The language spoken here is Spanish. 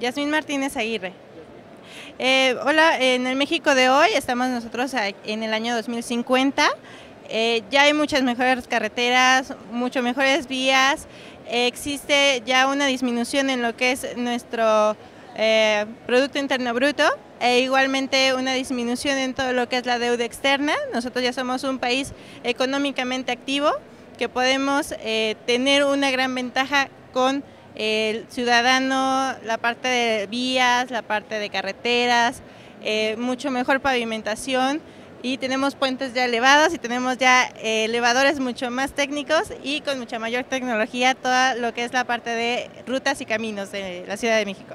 Yasmin Martínez Aguirre. Eh, hola, en el México de hoy estamos nosotros en el año 2050. Eh, ya hay muchas mejores carreteras, mucho mejores vías. Eh, existe ya una disminución en lo que es nuestro Producto Interno Bruto e igualmente una disminución en todo lo que es la deuda externa. Nosotros ya somos un país económicamente activo que podemos tener una gran ventaja con el ciudadano, la parte de vías, la parte de carreteras, eh, mucho mejor pavimentación y tenemos puentes ya elevados y tenemos ya eh, elevadores mucho más técnicos y con mucha mayor tecnología toda lo que es la parte de rutas y caminos de la Ciudad de México.